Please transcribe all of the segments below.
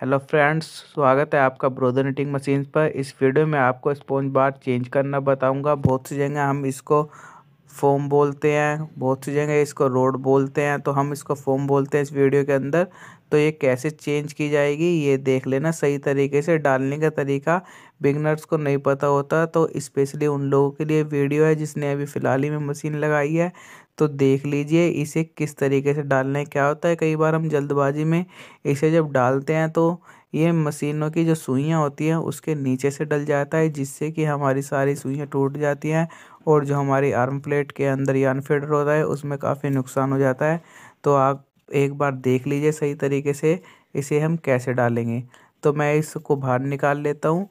hello friends स्वागत है आपका ब्रोदर नीटिंग मशीन पर इस वीडियो में आपको स्पॉन्ज बार चेंज करना बताऊंगा बहुत सी जगह हम इसको फोम बोलते हैं बहुत सी जगह इसको रोड बोलते हैं तो हम इसको फोम बोलते हैं इस वीडियो के अंदर तो ये कैसे चेंज की जाएगी ये देख लेना सही तरीके से डालने का तरीका बिगनर्स को नहीं पता होता तो स्पेशली उन लोगों के लिए वीडियो है जिसने अभी फ़िलहाल ही में मशीन लगाई है तो देख लीजिए इसे किस तरीके से डालना है क्या होता है कई बार हम जल्दबाजी में इसे जब डालते हैं तो ये मशीनों की जो सुइयाँ होती हैं उसके नीचे से डल जाता है जिससे कि हमारी सारी सुइयाँ टूट जाती हैं और जो हमारी आर्म प्लेट के अंदर या अनफिटर होता है उसमें काफ़ी नुकसान हो जाता है तो आप एक बार देख लीजिए सही तरीके से इसे हम कैसे डालेंगे तो मैं इसको बाहर निकाल लेता हूँ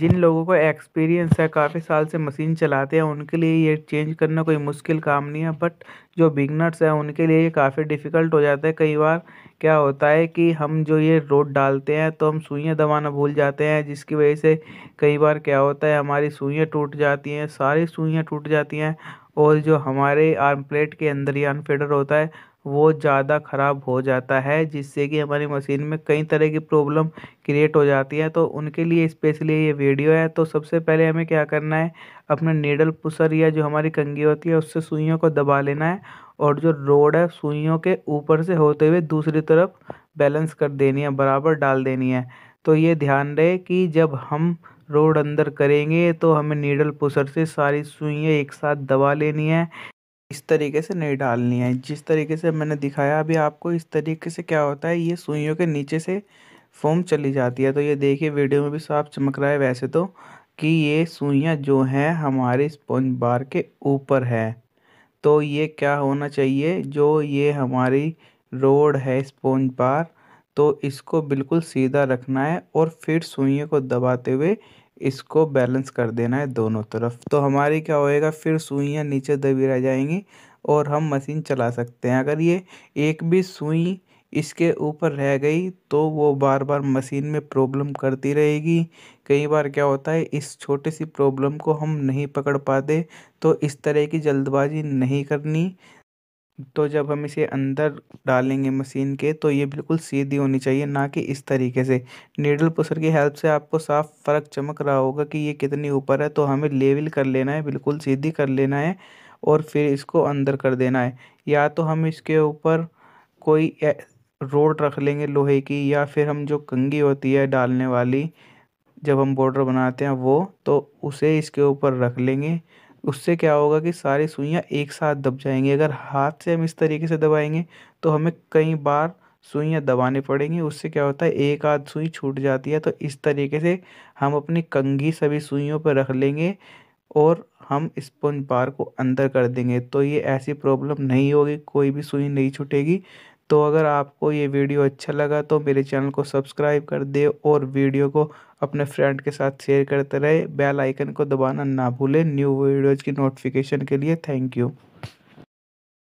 जिन लोगों को एक्सपीरियंस है काफ़ी साल से मशीन चलाते हैं उनके लिए ये चेंज करना कोई मुश्किल काम नहीं है बट जो बिगनर्स हैं उनके लिए ये काफ़ी डिफ़िकल्ट हो जाता है कई बार क्या होता है कि हम जो ये रोड डालते हैं तो हम सुइयाँ दबाना भूल जाते हैं जिसकी वजह से कई बार क्या होता है हमारी सुइयाँ टूट जाती हैं सारी सुइयाँ टूट जाती हैं और जो हमारे आर्म प्लेट के अंदर ही आर्म फेडर होता है वो ज़्यादा ख़राब हो जाता है जिससे कि हमारी मशीन में कई तरह की प्रॉब्लम क्रिएट हो जाती है तो उनके लिए स्पेशली ये वीडियो है तो सबसे पहले हमें क्या करना है अपना नीडल पुसर या जो हमारी कंगी होती है उससे सुइयों को दबा लेना है और जो रोड है सुइयों के ऊपर से होते हुए दूसरी तरफ बैलेंस कर देनी है बराबर डाल देनी है तो ये ध्यान रहे कि जब हम रोड अंदर करेंगे तो हमें नीडल पुसर से सारी सुइयाँ एक साथ दबा लेनी है इस तरीके से नहीं डालनी है जिस तरीके से मैंने दिखाया अभी आपको इस तरीके से क्या होता है ये सुइयों के नीचे से फोम चली जाती है तो ये देखिए वीडियो में भी साफ चमक रहा है वैसे तो कि ये सुइयाँ जो हैं हमारे स्पंज बार के ऊपर है तो ये क्या होना चाहिए जो ये हमारी रोड है स्पंज बार तो इसको बिल्कुल सीधा रखना है और फिर सुइयों को दबाते हुए इसको बैलेंस कर देना है दोनों तरफ तो हमारी क्या होएगा फिर सुइयाँ नीचे दबी रह जाएंगी और हम मशीन चला सकते हैं अगर ये एक भी सुई इसके ऊपर रह गई तो वो बार बार मशीन में प्रॉब्लम करती रहेगी कई बार क्या होता है इस छोटी सी प्रॉब्लम को हम नहीं पकड़ पाते तो इस तरह की जल्दबाजी नहीं करनी तो जब हम इसे अंदर डालेंगे मशीन के तो ये बिल्कुल सीधी होनी चाहिए ना कि इस तरीके से नीडल पुसर की हेल्प से आपको साफ फ़र्क चमक रहा होगा कि ये कितनी ऊपर है तो हमें लेवल कर लेना है बिल्कुल सीधी कर लेना है और फिर इसको अंदर कर देना है या तो हम इसके ऊपर कोई रोड रख लेंगे लोहे की या फिर हम जो कंगी होती है डालने वाली जब हम बॉर्डर बनाते हैं वो तो उसे इसके ऊपर रख लेंगे उससे क्या होगा कि सारी सुइयाँ एक साथ दब जाएंगी अगर हाथ से हम इस तरीके से दबाएंगे तो हमें कई बार सुइयाँ दबानी पड़ेंगी उससे क्या होता है एक आध सुई छूट जाती है तो इस तरीके से हम अपनी कंघी सभी सुइयों पर रख लेंगे और हम स्पंज बार को अंदर कर देंगे तो ये ऐसी प्रॉब्लम नहीं होगी कोई भी सुई नहीं छूटेगी तो अगर आपको ये वीडियो अच्छा लगा तो मेरे चैनल को सब्सक्राइब कर दे और वीडियो को अपने फ्रेंड के साथ शेयर करते रहे बेल आइकन को दबाना ना भूलें न्यू वीडियोज़ की नोटिफिकेशन के लिए थैंक यू